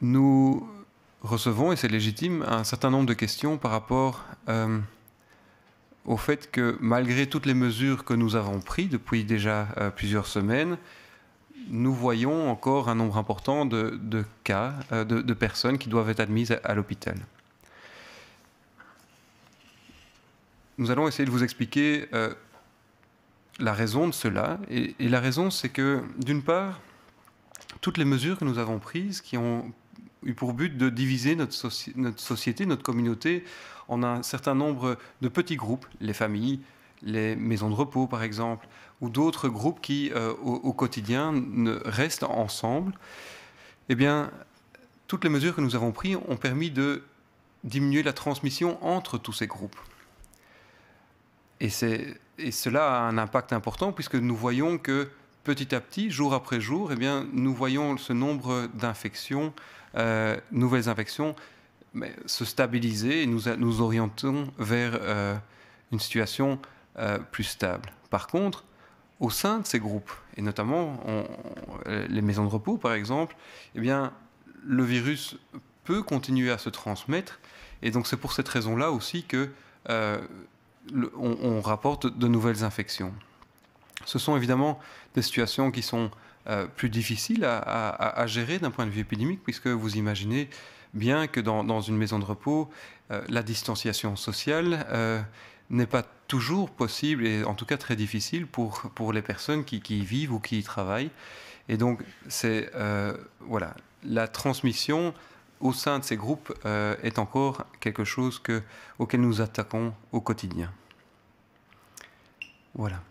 nous recevons, et c'est légitime, un certain nombre de questions par rapport euh, au fait que malgré toutes les mesures que nous avons prises depuis déjà euh, plusieurs semaines, nous voyons encore un nombre important de, cas, euh, de, personnes qui doivent être admises à, l'hôpital. Nous allons essayer de vous expliquer la raison de cela. et la raison, c'est que, d'une part, toutes les mesures que nous avons prises, qui ont eu pour but de diviser notre, notre, société, notre communauté, en un certain nombre de petits groupes, les familles, les maisons de repos par exemple, ou d'autres groupes qui euh, au, quotidien ne restent ensemble. Eh bien, toutes les mesures que nous avons prises ont permis de diminuer la transmission entre tous ces groupes. Et, et cela a un impact important puisque nous voyons que petit à petit, jour après jour, eh bien, nous voyons ce nombre d'infections, euh, nouvelles infections, se stabiliser et nous nous orientons vers euh, une situation euh, plus stable. Par contre, au sein de ces groupes, et notamment les maisons de repos par exemple, eh bien, le virus peut continuer à se transmettre. Et donc c'est pour cette raison-là aussi que on rapporte de nouvelles infections. Ce sont évidemment des situations qui sont euh, plus difficiles à, gérer d'un point de vue épidémique, puisque vous imaginez bien que dans, une maison de repos, euh, la distanciation sociale euh, n'est pas toujours possible, et en tout cas très difficile pour, pour les personnes qui, y vivent ou qui y travaillent. Et donc, c'est voilà, la transmission au sein de ces groupes est encore quelque chose auquel nous attaquons au quotidien. Voilà.